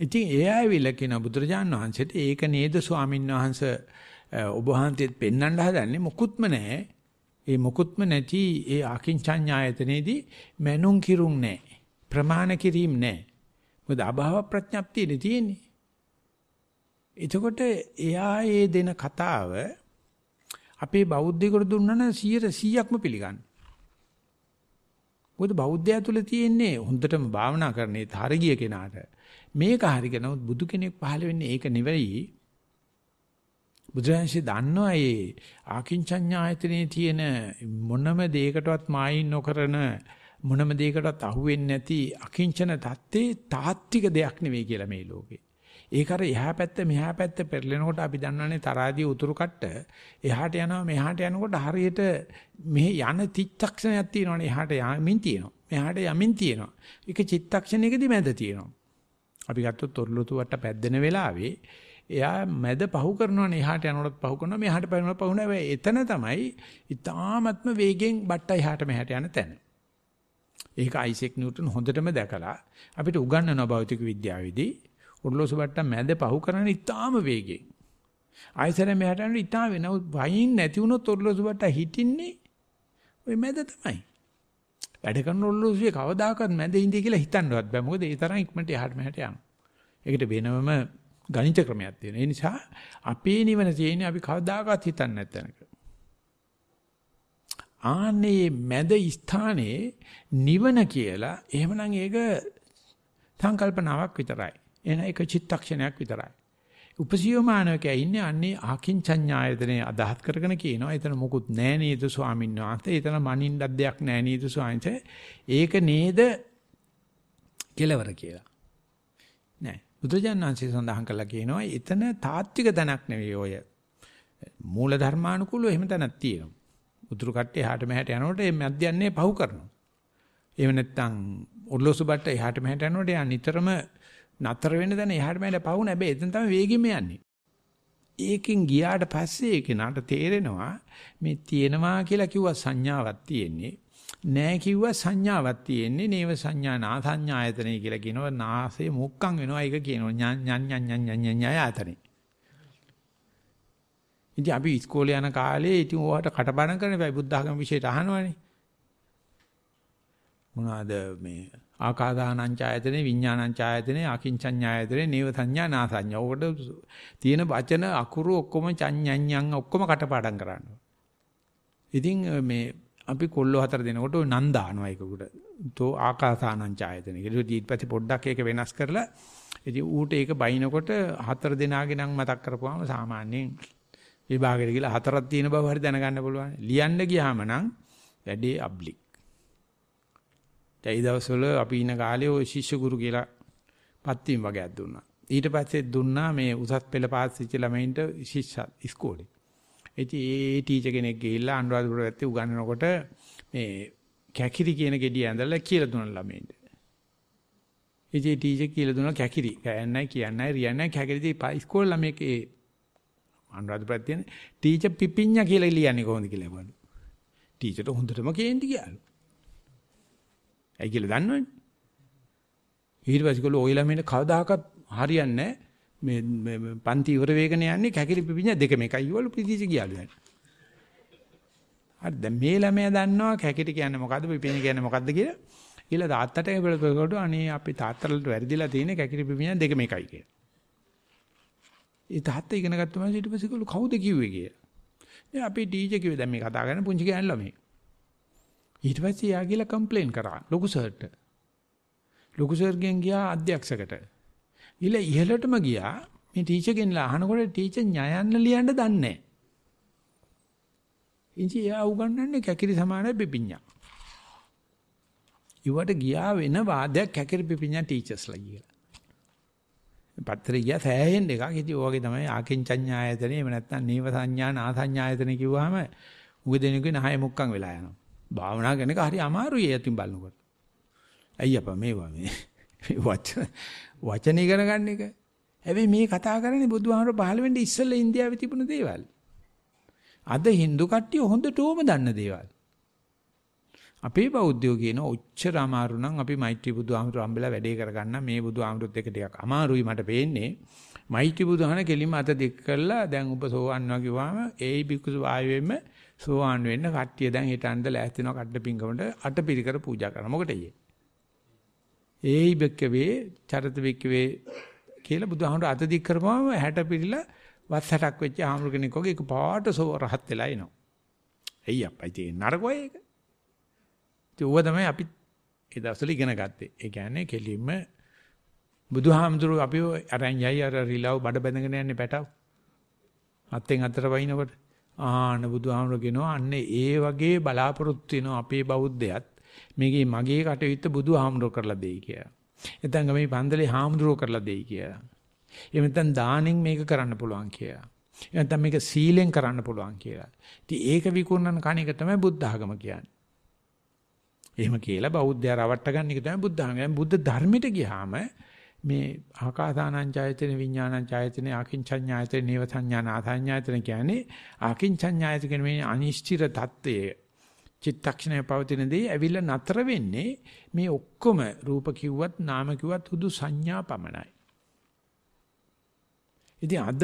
ඉතින් ඒ ආවිල කියන බුදුරජාන් වහන්සේට ඒක නේද ස්වාමින් වහන්සේ ඔබ වහන්සේත් පෙන්වන්න හදන්නේ මුකුත්ම නැහැ. ඒ මුකුත්ම නැති ඒ අකින්චඤ්ඤායතනයේදී මනුන් කිරුම් නැහැ. ප්‍රමාණ කිරීම නැහැ. මොකද අභාව ප්‍රඥප්තියනේ තියෙන්නේ. එතකොට එයා ඒ දෙන කතාව අපේ බෞද්ධයෙකුට දුන්නා නම් 100%ක්ම පිළිගන්නවා. මොකද බෞද්ධය තුල තියෙන්නේ හොඳටම භාවනා කරන්නේ තරගිය කෙනාට. මේක හරියට නමුත් බුදු කෙනෙක් පහළ වෙන්නේ ඒක නෙවෙයි. බුදුරජාණන්සේ දන්නවා ඒ ආකින්චඤ්ඤායතනයේ තියෙන මොනම දෙයකටවත් මායින් නොකරන මොනම දෙයකටවත් අහුවෙන්නේ නැති අකිංචන தත්තේ තාත්තික දෙයක් නෙවෙයි කියලා මේ ලෝකේ. ඒක අර එහා පැත්ත මෙහා පැත්ත පෙරලෙනකොට අපි දන්නවනේ තරාදී උතුරු කට්ට එහාට යනවා මෙහාට යනකොට හරියට මෙහි යන තිත්තක්ෂණයක් තියෙනවනේ එහාට යමින් තියෙනවා. මෙහාට යමින් තියෙනවා. ඒක චිත්තක්ෂණයකදී මැද තියෙනවා. අපි ගත්තොත් තොරලුතු වට පැද්දෙන වෙලාවේ එයා මැද පහු කරනවනේ එහාට යනකොට පහු කරනවා මෙහාට පැනනකොට පහු නැවේ. එතන තමයි ඊ타ත්ම වේගෙන් බට්ටා එහාට මෙහාට යන තැන. ඒක අයිසෙක් නිව්ටන් හොඳටම දැකලා අපිට උගන්වනවා භෞතික විද්‍යාවේදී උඩලෝසු බට්ටා මැද පහු කරන ඉතාම වේගෙන්. ආයසරේ මෙහාට යන ඉතාම වෙනව වයින් නැති වුණොත් උඩලෝසු බට්ටා හිටින්නේ ওই මැද තමයි. වැඩ කරන උඩලෝසුවේ කවදාකවත් මැද ඉඳී කියලා හිතන්නවත් බෑ. මොකද ඒ තරම් ඉක්මනට එහාට මෙහාට යනවා. ඒකට වෙනවම ගණිත ක්‍රමයක් තියෙනවා. ඒ නිසා අපේ නිවන තියෙන්නේ අපි කවදාකවත් හිතන්නේ නැත්තනක. ආනේ මැද ස්ථානයේ නිවන කියලා එහෙමනම් ඒක සංකල්පනාවක් විතරයි. එන එක චිත්තක්ෂණයක් විතරයි. උපසීවමානකයා ඉන්නේ අන්නේ ආකින්චඤ්ඤායතනේ අදහස් කරගෙන කියනවා. එතන මොකුත් නෑ නේද ස්වාමීන් වහන්සේ. එතන මනින්නක් දෙයක් නෑ නේද ස්වාමීන් ඒක නේද කෙලවර කියලා. නෑ. බුදුජානනාංශය සඳහන් කළා කියනවා එතන තාත්වික තැනක් නෙවෙයි ඔය. මූල ධර්මානුකූලව එහෙම තැනක් තියෙනවා. උතුරු කට්ටේ එහාට මෙහාට යනකොට මේ මධ්‍යන්නේ පහු කරනවා. එහෙම නැත්නම් ඔර්ලෝසු බට්ට එහාට මෙහාට යනකොට යා නිතරම නතර වෙන දැන එහාට මෙහාට පවුන හැබැයි එතන තමයි වේගෙම යන්නේ. ඒකෙන් ගියාට පස්සේ ඒක නට තේරෙනවා මේ තියෙනවා කියලා කිව්වා සංඥාවක් තියෙන්නේ. නෑ කිව්වා සංඥාවක් තියෙන්නේ නේව සංඥා නාසඤ්ඤායතනෙ කියලා කියනවා නාසය මුක්කම් වෙනවා ඒක කියනවා ඤඤ ඤඤ ඤඤ ඤඤායතනෙ ඉතින් අපි ඉස්කෝලේ යන කාලේ ඉතින් ඕකට කටබඩම් කරන බයි බුද්ධ ආගම විශේෂයට අහනවනේ මොනවාද මේ ආකාදානංචායතනේ විඥානංචායතනේ අකින්චඤ්ඤායතනේ නේව සංඥා නාසඤ්ඤා. ඔකට තියෙන වචන අකුරු ඔක්කොම චඤ්ඤඤ්ඤං ඔක්කොම කටපාඩම් කරන්න. ඉතින් මේ අපි කොල්ලෝ හතර දෙනකොට නන් දානවා එකකට. තෝ ආකාසානංචායතනේ. ඊට ඊටපස්සේ පොඩ්ඩක් ඒක වෙනස් කරලා ඉතින් ඌට ඒක බයිනකොට හතර දෙනාගේ නම් මතක් කරපුවාම සාමාන්‍යයෙන් විභාගෙට ගිහලා හතරක් තියෙන බව හරි දැනගන්න පුළුවන්. ලියන්න ගියාම නම් වැඩේ අබ්ලික්. ඒ දවස්වල අපි ඉන කාලේ ওই ශිෂ්‍ය ගුරු කියලා පත්වීම් වගේක් දුන්නා. ඊට පස්සේ දුන්නා මේ උසස් පෙළ පාස් වෙච්ච ළමයින්ට ශිෂ්‍ය ඉස්කෝලේ. ඉතින් ඒ ටීචර් කෙනෙක් ගිහිල්ලා අනුරාධපුර පැත්තේ උගන්වනකොට මේ කැකිරි කියන ගෙඩිය ඇඳලා කියලා දුන්න ළමයින්ට. ඉතින් ටීචර් කියලා දුන්නා කැකිරි. කෑන්නයි කියන්නේ රියන්නේ කැකිරිදී ඉස්කෝල ළමයෙක් ඒ අනුරාධපුර පැත්තේ ටීචර් පිපිඤ්ඤා කියලා ලියන්නේ කොහොමද කියලා බලන්න. ටීචර්ට හොඳටම කේන්ති කියලා. ඇයි කියලා දන්නවනේ. ඊට පස්සේ ගොල්ලෝ ඔය ළමයින කවදාකවත් හරියන්නේ මේ පන්ති ඉවර වේගන යන්නේ කැකිලි පිපිඤ්ඤා දෙක මේකයි වල ප්‍රතිචි ගියලු දැන්. හරි දැන් මේ ළමයා දන්නවා කැකිලි කියන්නේ මොකද්ද පිපිඤ්ඤා කියන්නේ මොකද්ද කියලා. ඊළ තාත්තට බලපෑකොට අනේ අපි තාත්තලට වැරදිලා තියෙන කැකිලි පිපිඤ්ඤා දෙක මේකයි කියලා. ඒ තාත්තා ඉගෙන ගත්තම ඊට පස්සේ ගොල්ලෝ කවුද කිව්වේ කියලා. දැන් අපි ටීචර් කිව්වේ දැන් මේ කතා කරන්නේ පුංචි ගෑන ළමයි. ඊට පස්සේ එයා ගිහලා කම්ප්ලේන් කරා ලොකු සර්ට. ලොකු සර්ගෙන් ගියා අධ්‍යක්ෂකට. ගිහලා ඉහළටම ගියා මේ ටීචර් ගෙන්ලා අහනකොට ටීචර් ඥයන්න ලියන්න දන්නේ නැහැ. ඉන්ජි එයා උගන්වන්නේ කැකිරි සමානයි බිපිඤ්ඤා. ඊවට ගියා වෙන වාදයක් කැකිරි බිපිඤ්ඤා ටීචර්ස්ලා කියලා. පත්‍රය ගියා සෑහෙන එකක්. ඉතින් ඔයගේ තමයි ආකින්චඤ්ඤායතනේ එහෙම නැත්නම් නීව සංඥා නාසඤ්ඤායතනේ කිව්වහම උගදෙනුගේ නහය මුක්කම් වෙලා යනවා. භාවනා කරන එක හරි අමාරුයි ඇතින් බලනකොට. ඇයි අපා මේවා මේ වචන වචන ඉගෙන ගන්න එක. හැබැයි මේ කතා කරන්නේ බුදුහාමර 15 වෙනි ඉස්සෙල්ලා ඉන්දියාවේ තිබුණ දේවල්. අද Hindu කට්ටිය හොඳටම දන්න දේවල්. අපේ බෞද්ධයෝ කියන ඔච්චර අමාරු නම් අපි මෛත්‍රී බුදුහාමර හම්බෙලා වැඩේ කරගන්න මේ බුදුහාමරුත් එක ටිකක් අමාරුයි මට පේන්නේ. මෛත්‍රී බුදුහන කෙලින්ම අත දික් කරලා දැන් ඔබ සෝවන් වෙනවා කිව්වම ඒයි බිකුස ආයෙම සෝවන් වෙන්න කට්ටිය දැන් හිටන්ද ලෑස්ති වෙනවා කඩ පිංගමට අට පිරිකර පූජා කරනවා. මොකට ඊයේ? ඒයි බික්කවේ චරිත බික්කවේ කියලා බුදුහාමුදුර අත දික් කරපුවම 60 පිළිලා වස් 60ක් වෙච්ච ආමුරු කෙනෙක් වගේ ඒක පාට සෝ රහත් වෙලා එනවා. එයි අප්පා ඉතින් නරකෝ ඒක. ඒ තමයි අපි ඒ දවස්වල ඉගෙන ගත්තේ. ඒ කියන්නේ කෙලින්ම බුදුහාමුදුරුවෝ අපිව අරන් යයි අර රිලව් බඩ බැඳගෙන යන්නේ පැටව. අත්ෙන් අතට වයින්කොට ආන බුදුහාමුදුරුවෝ කියනවා අන්න ඒ වගේ බලාපොරොත්තු වෙන අපේ බෞද්ධයත් මේකේ මගේ කටයුත්ත බුදුහාමුදුරුවෝ කරලා දෙයි කියලා. නැත්නම් මේ පන්දලේ හාමුදුරුවෝ කරලා දෙයි කියලා. එහෙම නැත්නම් දානෙන් මේක කරන්න පුළුවන් කියලා. නැත්නම් මේක සීලෙන් කරන්න පුළුවන් කියලා. ඉතින් ඒක විකුණන කණ එක තමයි බුද්ධ ආගම කියන්නේ. එහෙම කියලා බෞද්ධය රවට්ට ගන්න එක තමයි බුද්ධ ආගම. බුද්ධ ධර්මයට ගියාම මේ ආකාසානංචයතන විඥානංචයතන ආකින්චඤ්ඤායතන නේවසඤ්ඤාන ආසඤ්ඤායතන කියන්නේ ආකින්චඤ්ඤායතන මේ අනිශ්චිත தත්වයේ චිත්තක්ෂණය පවතින දේ ඇවිල්ලා නතර වෙන්නේ මේ ඔක්කොම රූප කිව්වත් නාම කිව්වත් හුදු සංඥා පමණයි. ඉතින් අද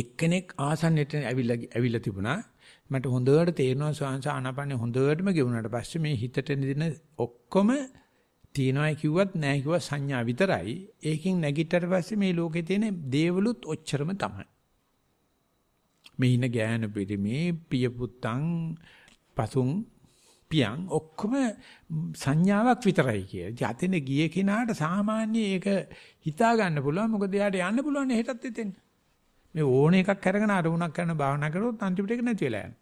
එක්කෙනෙක් ආසන්නයට ඇවිල්ලා ඇවිල්ලා තිබුණා. මට හොඳට තේරෙනවා ස්වාංශ ආනාපානේ හොඳටම ගෙවුනාට පස්සේ මේ හිතට නිදින ඔක්කොම තියනවායි කිව්වත් නැහැ කිව්වා සංඥා විතරයි. ඒකෙන් නැගිටට පස්සේ මේ ලෝකේ තියෙන දේවලුත් ඔච්චරම තමයි. මේ ඉන ගෑන පිරිමේ පිය පුත්තන් පසුන් පියන් ඔක්කොම සංඥාවක් විතරයි කියලා. ඉතින් අතන ගිය කෙනාට සාමාන්‍ය ඒක හිතා ගන්න පුළුවන්. මොකද එයාට යන්න පුළුවන් හෙටත් එතෙන්. මේ ඕන එකක් අරගෙන අරමුණක් කරන භාවනා කරොත් අන්තිමට ඒක නැති වෙලා යනවා.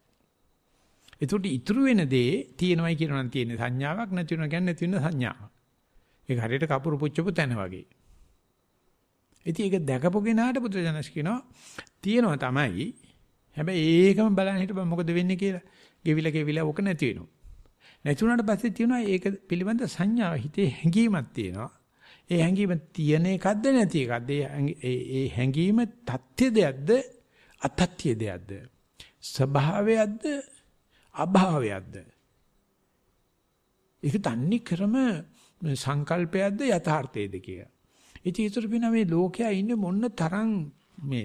එතකොට ඉතුරු වෙන දේ තියෙනවයි කියනනම් තියෙන සංඥාවක් නැති වෙනවා කියන්නේ නැති වෙන සංඥාවක්. ඒක හරියට කපුරු පුච්චපු තැන වගේ. ඉතින් ඒක දැකපු කෙනාට බුදුජනස් කියනවා තියෙනවා තමයි. හැබැයි ඒකම බලන්න හිටපන් මොකද වෙන්නේ කියලා. ගෙවිලා ගෙවිලා ඕක නැති වෙනවා. නැති වුණාට පස්සේ තියෙනවා ඒක පිළිබඳ සංඥාව හිතේ හැඟීමක් තියෙනවා. ඒ හැඟීම තියෙන එකක්ද නැති එකක්ද? ඒ හැඟීම තත්ත්‍ය දෙයක්ද අතත්‍ය දෙයක්ද? ස්වභාවයක්ද අභාවයක්ද? ඒක තන්නේ ක්‍රම සංකල්පයක්ද යථාර්ථයේද කියලා. ඉතින් ඒතර වෙන මේ ලෝකයා ඉන්නේ මොන්න තරම් මේ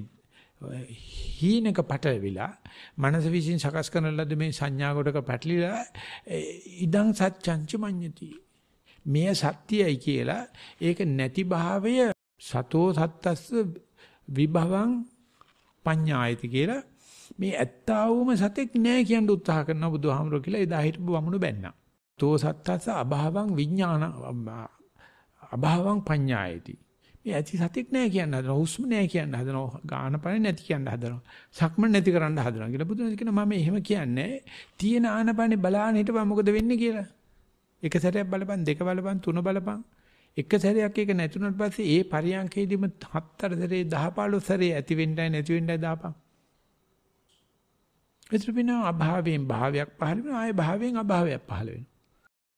හීනක පටලවිලා මනස විසින් සකස් කරන ලද මේ සංඥා කොටක පැටලිලා ඉදං සත්‍යංච මඤ්ඤති. මෙය සත්‍යයි කියලා ඒක නැති භාවය සතෝ සත්තස්ස විභවං පඤ්ඤායති කියලා මේ ඇත්තා වූම සතෙක් නෑ කියන උත්සාහ කරන බුදුහාමුදුරුවෝ කියලා එදා හිටපු වමුණු බැන්නා. තෝසත්තස අභාවං විඥාන අභාවං පඤ්ඤායති. මේ ඇති සතෙක් නෑ කියන්න හදනවා. හුස්ම නෑ කියන්න හදනවා. ආනපන නැති කියන්න හදනවා. සක්මන් නැති කරන්න හදනවා කියලා බුදුන් කියන මම එහෙම කියන්නේ තියෙන ආනපනේ බලාන හිටපන් මොකද වෙන්නේ කියලා. එක සැරයක් බලපන් දෙක බලපන් තුන බලපන් එක සැරයක් එක නැතුණට පස්සේ ඒ පරියන්කේදීම හතර සැරේ 10 15 සැරේ ඇති වෙන්නයි නැති වෙන්නයි දාපන්. ඒත් විනා අභාවයෙන් භාවයක් පහළ වෙනවා ආය භාවයෙන් අභාවයක් පහළ වෙනවා.